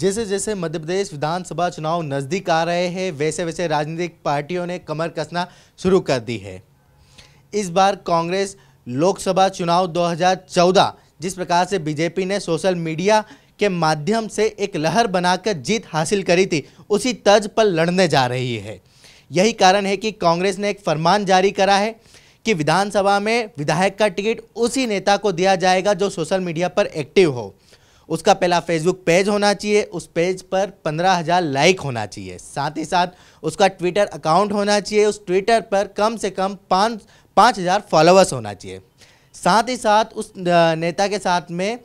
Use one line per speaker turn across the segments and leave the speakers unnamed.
जैसे जैसे मध्य प्रदेश विधानसभा चुनाव नज़दीक आ रहे हैं वैसे वैसे राजनीतिक पार्टियों ने कमर कसना शुरू कर दी है इस बार कांग्रेस लोकसभा चुनाव 2014 जिस प्रकार से बीजेपी ने सोशल मीडिया के माध्यम से एक लहर बनाकर जीत हासिल करी थी उसी तर्ज पर लड़ने जा रही है यही कारण है कि कांग्रेस ने एक फरमान जारी करा है कि विधानसभा में विधायक का टिकट उसी नेता को दिया जाएगा जो सोशल मीडिया पर एक्टिव हो उसका पहला फेसबुक पेज होना चाहिए उस पेज पर पंद्रह हज़ार लाइक होना चाहिए साथ ही साथ उसका ट्विटर अकाउंट होना चाहिए उस ट्विटर पर कम से कम पाँच पाँच हज़ार फॉलोअर्स होना चाहिए साथ ही साथ उस नेता के साथ में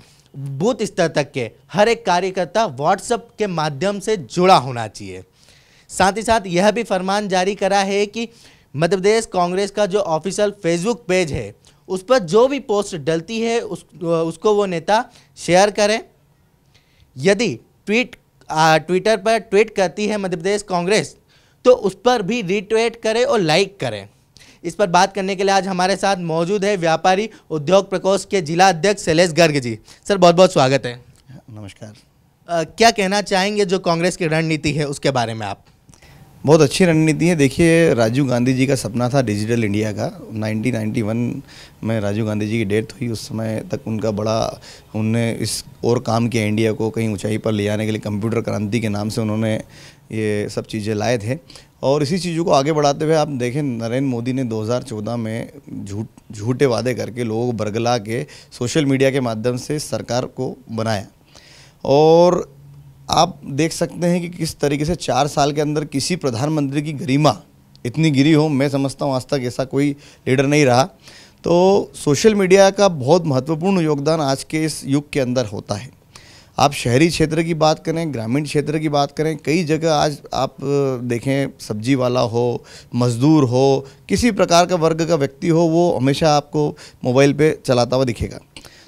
बूथ स्तर तक के हर एक कार्यकर्ता व्हाट्सएप के माध्यम से जुड़ा होना चाहिए साथ ही साथ यह भी फरमान जारी करा है कि मध्य प्रदेश कांग्रेस का जो ऑफिशियल फेसबुक पेज है उस पर जो भी पोस्ट डलती है उस उसको वो नेता शेयर करें यदि ट्वीट ट्विटर पर ट्वीट करती है मध्य प्रदेश कांग्रेस तो उस पर भी रीट्वीट करें और लाइक करें इस पर बात करने के लिए आज हमारे साथ मौजूद है व्यापारी उद्योग प्रकोष्ठ के जिला अध्यक्ष शैलेश गर्ग जी सर बहुत बहुत स्वागत है
नमस्कार
आ, क्या कहना चाहेंगे जो कांग्रेस की रणनीति है उसके बारे में आप
बहुत अच्छी रणनीति है देखिए राजीव गांधी जी का सपना था डिजिटल इंडिया का 1991 में राजीव गांधी जी की डेथ हुई उस समय तक उनका बड़ा उनने इस और काम किया इंडिया को कहीं ऊंचाई पर ले जाने के लिए कंप्यूटर क्रांति के नाम से उन्होंने ये सब चीज़ें लाए थे और इसी चीज़ों को आगे बढ़ाते हुए आप देखें नरेंद्र मोदी ने 2014 में झूठ झूठे वादे करके लोगों को बरगला के सोशल मीडिया के माध्यम से सरकार को बनाया और आप देख सकते हैं कि किस तरीके से चार साल के अंदर किसी प्रधानमंत्री की गरिमा इतनी गिरी हो मैं समझता हूँ आज तक ऐसा कोई लीडर नहीं रहा तो सोशल मीडिया का बहुत महत्वपूर्ण योगदान आज के इस युग के अंदर होता है आप शहरी क्षेत्र की बात करें ग्रामीण क्षेत्र की बात करें कई जगह आज आप देखें सब्जी वाला हो मज़दूर हो किसी प्रकार का वर्ग का व्यक्ति हो वो हमेशा आपको मोबाइल पे चलाता हुआ दिखेगा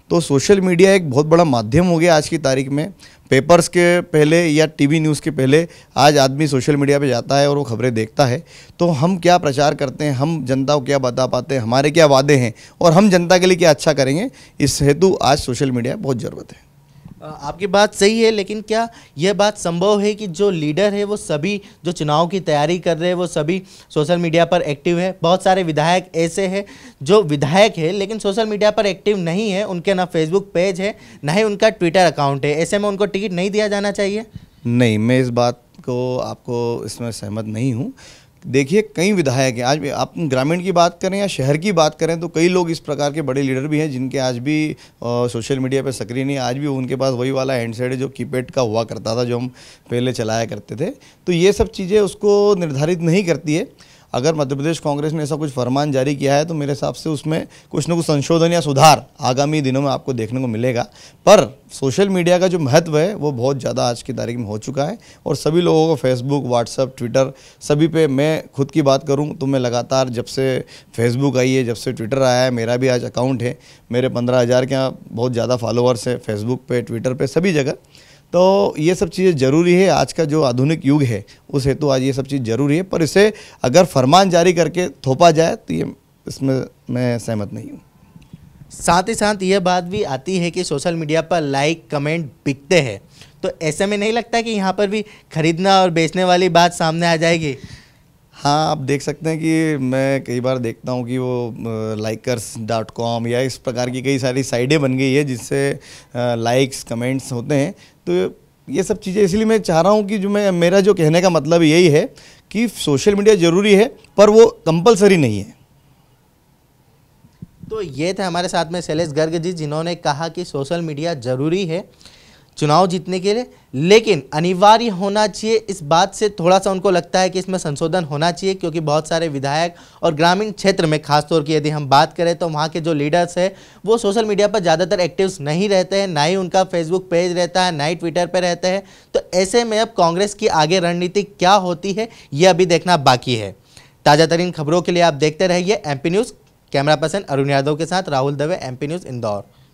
तो सोशल मीडिया एक बहुत बड़ा माध्यम हो गया आज की तारीख में पेपर्स के पहले या टीवी न्यूज़ के पहले आज आदमी सोशल मीडिया पे जाता है और वो खबरें देखता है तो हम क्या प्रचार करते हैं हम जनता को क्या बता पाते हैं हमारे क्या वादे हैं और हम जनता के लिए क्या अच्छा करेंगे इस हेतु आज सोशल मीडिया बहुत ज़रूरत है
आपकी बात सही है लेकिन क्या यह बात संभव है कि जो लीडर है वो सभी जो चुनाव की तैयारी कर रहे हैं वो सभी सोशल मीडिया पर एक्टिव है बहुत सारे विधायक ऐसे हैं जो विधायक है लेकिन सोशल मीडिया पर एक्टिव नहीं है उनके ना फेसबुक पेज है ना ही उनका ट्विटर अकाउंट है ऐसे में उनको टिकट नहीं दिया जाना चाहिए
नहीं मैं इस बात को आपको इसमें सहमत नहीं हूँ देखिए कई विधायक हैं आज भी आप ग्रामीण की बात करें या शहर की बात करें तो कई लोग इस प्रकार के बड़े लीडर भी हैं जिनके आज भी सोशल मीडिया पर सक्रिय नहीं आज भी उनके पास वही वाला हैंडसेट है जो कीपैड का हुआ करता था जो हम पहले चलाया करते थे तो ये सब चीज़ें उसको निर्धारित नहीं करती है अगर मध्य प्रदेश कांग्रेस ने ऐसा कुछ फरमान जारी किया है तो मेरे हिसाब से उसमें कुछ ना कुछ संशोधन या सुधार आगामी दिनों में आपको देखने को मिलेगा पर सोशल मीडिया का जो महत्व है वो बहुत ज़्यादा आज की तारीख में हो चुका है और सभी लोगों को फेसबुक व्हाट्सअप ट्विटर सभी पे मैं खुद की बात करूँ तो मैं लगातार जब से फेसबुक आई है जब से ट्विटर आया है मेरा भी आज अकाउंट है मेरे पंद्रह हज़ार के यहाँ बहुत ज़्यादा फॉलोअर्स हैं फेसबुक पर ट्विटर पर सभी जगह तो ये सब चीज़ें ज़रूरी है आज का जो आधुनिक युग है उस हेतु तो आज ये सब चीज़ ज़रूरी है पर इसे अगर फरमान जारी
करके थोपा जाए तो ये इसमें मैं सहमत नहीं हूँ साथ ही साथ यह बात भी आती है कि सोशल मीडिया पर लाइक कमेंट बिकते हैं तो ऐसे में नहीं लगता कि यहाँ पर भी खरीदना और बेचने वाली बात सामने आ जाएगी हाँ आप देख सकते हैं
कि मैं कई बार देखता हूँ कि वो लाइकर्स डॉट कॉम या इस प्रकार की कई सारी साइडें बन गई है जिससे लाइक्स कमेंट्स होते हैं तो ये सब चीज़ें इसलिए मैं चाह रहा हूँ कि जो मैं मेरा जो कहने का मतलब यही है कि सोशल मीडिया ज़रूरी है पर वो कंपलसरी नहीं है
तो ये थे हमारे साथ में शैलेश गर्ग जी जिन्होंने कहा कि सोशल मीडिया ज़रूरी है चुनाव जीतने के लिए लेकिन अनिवार्य होना चाहिए इस बात से थोड़ा सा उनको लगता है कि इसमें संशोधन होना चाहिए क्योंकि बहुत सारे विधायक और ग्रामीण क्षेत्र में खासतौर की यदि हम बात करें तो वहाँ के जो लीडर्स हैं वो सोशल मीडिया पर ज़्यादातर एक्टिव्स नहीं रहते हैं ना ही उनका फेसबुक पेज रहता है ना ही ट्विटर पर रहते हैं तो ऐसे में अब कांग्रेस की आगे रणनीति क्या होती है ये अभी देखना बाकी है ताज़ा तरीन खबरों के लिए आप देखते रहिए M news camera person Arun Yadav के साथ राहुल दवे एम न्यूज़ इंदौर